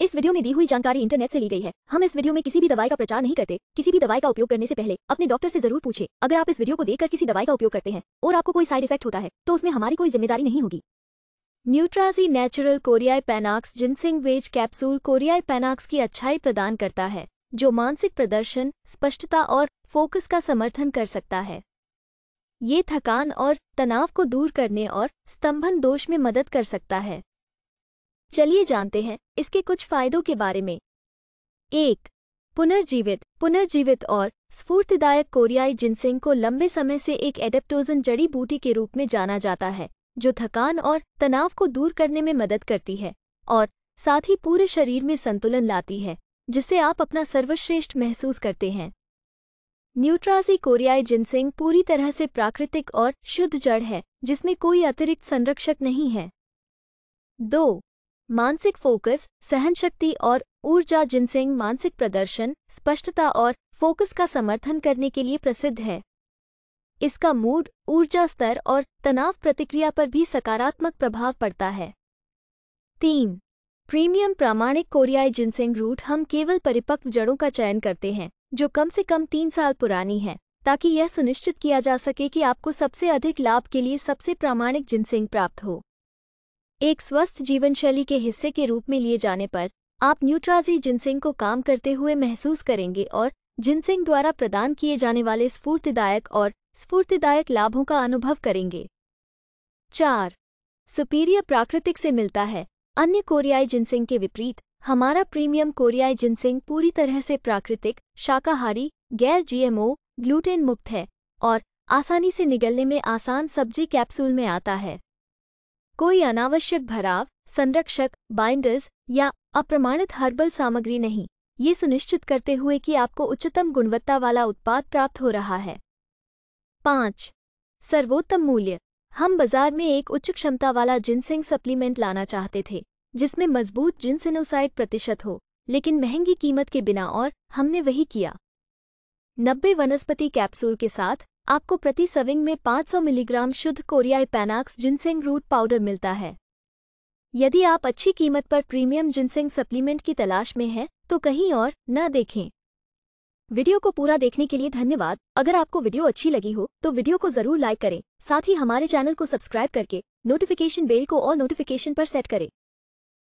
इस वीडियो में दी हुई जानकारी इंटरनेट से ली गई है हम इस वीडियो में किसी भी दवाई का प्रचार नहीं करते किसी भी दवाई का उपयोग करने से पहले अपने डॉक्टर से जरूर पूछे अगर आप इस वीडियो को देखकर किसी दवाई का उपयोग करते हैं और आपको कोई साइड इफेक्ट होता है तो उसमें हमारी कोई जिम्मेदारी नहीं होगी न्यूट्राजी नेचुरल कोरियाई पैनाक्स जिनसिंग वेज कैप्सूल कोरियाई पैनाक्स की अच्छाई प्रदान करता है जो मानसिक प्रदर्शन स्पष्टता और फोकस का समर्थन कर सकता है ये थकान और तनाव को दूर करने और स्तंभन दोष में मदद कर सकता है चलिए जानते हैं इसके कुछ फायदों के बारे में एक पुनर्जीवित पुनर्जीवित और स्फूर्तिदायक कोरियाई जिनसेंग को लंबे समय से एक एडेप्टोजन जड़ी बूटी के रूप में जाना जाता है जो थकान और तनाव को दूर करने में मदद करती है और साथ ही पूरे शरीर में संतुलन लाती है जिसे आप अपना सर्वश्रेष्ठ महसूस करते हैं न्यूट्राजी कोरियाई जिनसेंग पूरी तरह से प्राकृतिक और शुद्ध जड़ है जिसमें कोई अतिरिक्त संरक्षक नहीं है दो मानसिक फोकस सहन शक्ति और ऊर्जा जिनसिंग मानसिक प्रदर्शन स्पष्टता और फोकस का समर्थन करने के लिए प्रसिद्ध है इसका मूड ऊर्जा स्तर और तनाव प्रतिक्रिया पर भी सकारात्मक प्रभाव पड़ता है तीन प्रीमियम प्रामाणिक कोरियाई जिनसिंग रूट हम केवल परिपक्व जड़ों का चयन करते हैं जो कम से कम तीन साल पुरानी है ताकि यह सुनिश्चित किया जा सके कि आपको सबसे अधिक लाभ के लिए सबसे प्रामाणिक जिनसिंग प्राप्त हो एक स्वस्थ जीवनशैली के हिस्से के रूप में लिए जाने पर आप न्यूट्राजी जिनसिंग को काम करते हुए महसूस करेंगे और जिनसिंग द्वारा प्रदान किए जाने वाले स्फूर्तिदायक और स्फूर्तिदायक लाभों का अनुभव करेंगे चार सुपीरियर प्राकृतिक से मिलता है अन्य कोरियाई जिनसिंग के विपरीत हमारा प्रीमियम कोरियाई जिनसिंग पूरी तरह से प्राकृतिक शाकाहारी गैर जीएमओ ग्लूटेन मुक्त है और आसानी से निगलने में आसान सब्जी कैप्सूल में आता है कोई अनावश्यक भराव संरक्षक बाइंडर्स या अप्रमाणित हर्बल सामग्री नहीं ये सुनिश्चित करते हुए कि आपको उच्चतम गुणवत्ता वाला उत्पाद प्राप्त हो रहा है पाँच सर्वोत्तम मूल्य हम बाजार में एक उच्च क्षमता वाला जिनसिंग सप्लीमेंट लाना चाहते थे जिसमें मजबूत जिनसिनोसाइड प्रतिशत हो लेकिन महंगी कीमत के बिना और हमने वही किया नब्बे वनस्पति कैप्सूल के साथ आपको प्रति सविंग में 500 मिलीग्राम शुद्ध कोरियाई पैनाक्स जिनसेंग रूट पाउडर मिलता है यदि आप अच्छी कीमत पर प्रीमियम जिनसेंग सप्लीमेंट की तलाश में हैं तो कहीं और न देखें वीडियो को पूरा देखने के लिए धन्यवाद अगर आपको वीडियो अच्छी लगी हो तो वीडियो को जरूर लाइक करें साथ ही हमारे चैनल को सब्सक्राइब करके नोटिफिकेशन बेल को और नोटिफिकेशन पर सेट करें